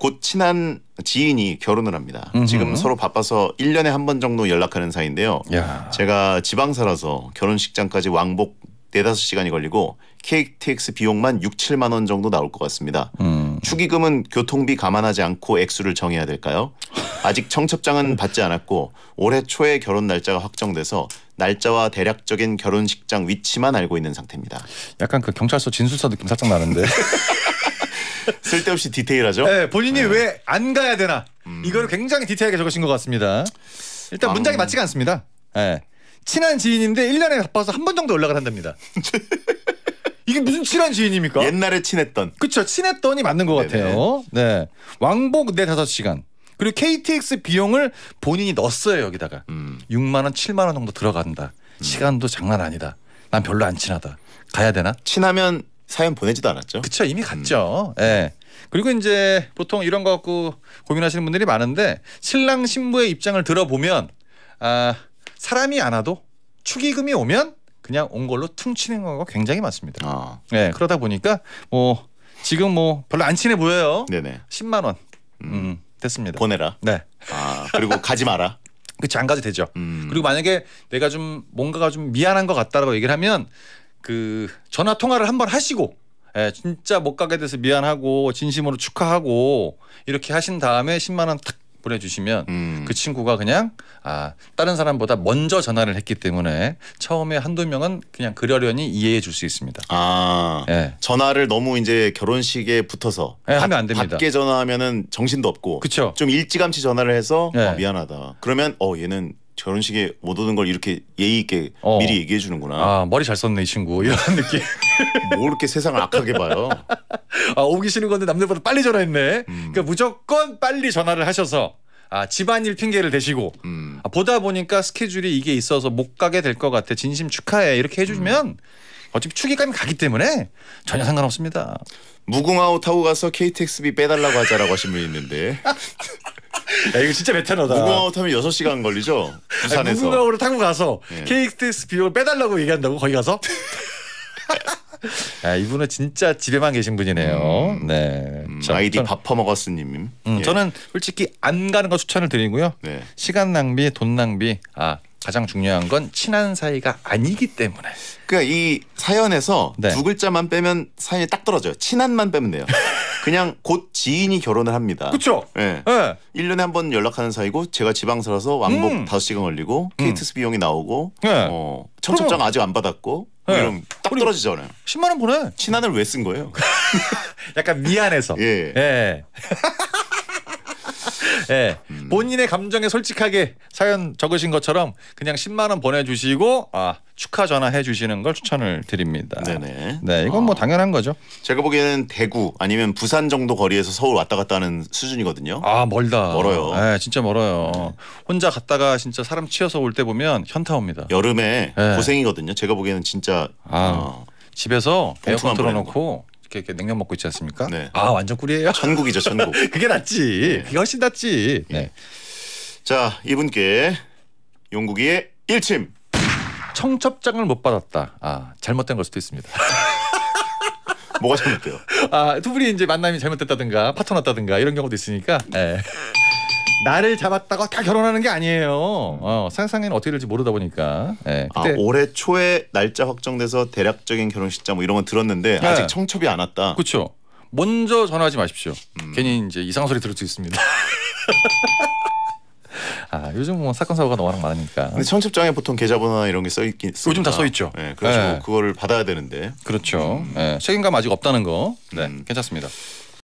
곧 친한 지인이 결혼을 합니다. 음흠. 지금 서로 바빠서 1년에 한 번 정도 연락하는 사이인데요. 야. 제가 지방살아서 결혼식장까지 왕복 4, 5 시간이 걸리고 KTX 비용만 6, 7만 원 정도 나올 것 같습니다. 음. 축의금은 교통비 감안하지 않고 액수를 정해야 될까요? 아직 청첩장은 받지 않았고 올해 초에 결혼 날짜가 확정돼서 날짜와 대략적인 결혼식장 위치만 알고 있는 상태입니다. 약간 그 경찰서 진술서 느낌 살짝 나는데. 쓸데없이 디테일하죠. 네, 본인이 네. 왜안 가야 되나 음. 이걸 굉장히 디테일하게 적으신 것 같습니다. 일단 문장이 아. 맞지가 않습니다. 네. 친한 지인인데 1년에 바빠서 한 번 정도 연락을 한답니다. 이게 무슨 친한 지인입니까? 옛날에 친했던 그쵸 친했더니 맞는 것 네네. 같아요. 네 왕복 내다 네 시간 그리고 KTX 비용을 본인이 넣었어요 여기다가 음. 6만 원, 7만 원 정도 들어간다. 음. 시간도 장난 아니다. 난 별로 안 친하다. 가야 되나? 친하면 사연 보내지도 않았죠. 그쵸 이미 음. 갔죠. 예. 그리고 이제 보통 이런 거 갖고 고민하시는 분들이 많은데 신랑 신부의 입장을 들어보면 아, 사람이 안 와도 축의금이 오면 그냥 온 걸로 퉁치는 거가 굉장히 많습니다. 아, 예. 그러다 보니까 뭐 지금 뭐 별로 안 친해 보여요. 네네. 10만 원. 음. 음, 됐습니다. 보내라. 네. 아 그리고 가지 마라. 그치 안 가도 되죠. 음. 그리고 만약에 내가 좀 뭔가가 좀 미안한 것 같다라고 얘기를 하면 그 전화 통화를 한번 하시고 예, 진짜 못 가게 돼서 미안하고 진심으로 축하하고 이렇게 하신 다음에 10만 원 탁 보내주시면 음. 그 친구가 그냥 아 다른 사람보다 먼저 전화를 했기 때문에 처음에 한두 명은 그냥 그러려니 이해해 줄 수 있습니다. 아 예. 전화를 너무 이제 결혼식에 붙어서 예, 하면 안 됩니다. 밖에 전화하면은 정신도 없고 그쵸? 좀 일찌감치 전화를 해서 예. 어, 미안하다. 그러면 어 얘는 결혼식에 못 오는 걸 이렇게 예의 있게 어. 미리 얘기해 주는구나. 아 머리 잘 썼네 이 친구 이런 느낌. 뭘 뭐 이렇게 세상을 악하게 봐요. 아 오기 싫은 건데 남들보다 빨리 전화했네. 음. 그러니까 무조건 빨리 전화를 하셔서 아 집안일 핑계를 대시고 음. 아, 보다 보니까 스케줄이 이게 있어서 못 가게 될 것 같아. 진심 축하해 이렇게 해주면 음. 어차피 축의감이 가기 때문에 전혀 상관없습니다. 무궁화호 타고 가서 KTX비 빼달라고 하자라고 하신 분이 있는데 야, 이거 진짜 베테랑다 무궁화호 타면 6시간 걸리죠? 부산에서. 무궁화호로 타고 가서 예. KTX 비용을 빼달라고 얘기한다고 거기 가서. 아, 이분은 진짜 집에만 계신 분이네요. 음, 네. 음, 아이디 밥퍼먹었스님. 음, 예. 저는 솔직히 안 가는 거 추천을 드리고요. 네. 시간 낭비, 돈 낭비. 아 가장 중요한 건 친한 사이가 아니기 때문에. 그러니까 이 사연에서 네. 두 글자만 빼면 사연이 딱 떨어져요. 친한만 빼면 돼요. 그냥 곧 지인이 결혼을 합니다. 그렇죠. 예. 네. 예. 네. 년에 한 번 연락하는 사이고 제가 지방 살아서 왕복 음. 5시간 걸리고 KTX 음. 비용이 나오고 네. 어, 청첩장 아직 안 받았고 네. 예. 이런딱 떨어지잖아요. 10만 원 보내. 친한을 왜 쓴 거예요? 약간 미안해서. 예. 예. 예. 본인의 감정에 솔직하게 사연 적으신 것처럼 그냥 10만 원 보내주시고 아, 축하 전화 해주시는 걸 추천을 드립니다. 네네. 네, 이건 뭐 아. 당연한 거죠. 제가 보기에는 대구 아니면 부산 정도 거리에서 서울 왔다 갔다 하는 수준이거든요. 아 멀다. 멀어요. 네, 진짜 멀어요. 네. 혼자 갔다가 진짜 사람 치여서 올 때 보면 현타 옵니다. 여름에 네. 고생이거든요. 제가 보기에는 진짜 아, 어, 집에서 에어컨 틀어놓고 이렇게, 이렇게 냉면 먹고 있지 않습니까? 네. 아 완전 꿀이에요. 천국이죠 천국. 그게 낫지. 네. 그게 훨씬 낫지. 네. 네. 자 이분께 용국이의 일침. 청첩장을 못 받았다. 아 잘못된 걸 수도 있습니다. 뭐가 잘못돼요? 아두 분이 이제 만남이 잘못됐다든가 파토 났다든가 이런 경우도 있으니까. 네. 나를 잡았다고다 결혼하는 게 아니에요. 어, 세상에는 어떻게 될지 모르다 보니까. 예, 아, 그때 올해 초에 날짜 확정돼서 대략적인 결혼 시점 뭐 이런 건 들었는데 네. 아직 청첩이 안 왔다. 그렇죠. 먼저 전화하지 마십시오. 음. 괜히 이제 이상한 소리 들을 수 있습니다. 아 요즘 뭐 사건 사고가 너무 많으니까. 근데 청첩장에 보통 계좌번호나 이런 게 써 있긴 요즘 다 써 있죠. 네, 예, 그래서 네. 그거를 받아야 되는데. 그렇죠. 음. 예, 책임감 아직 없다는 거. 네, 음. 괜찮습니다.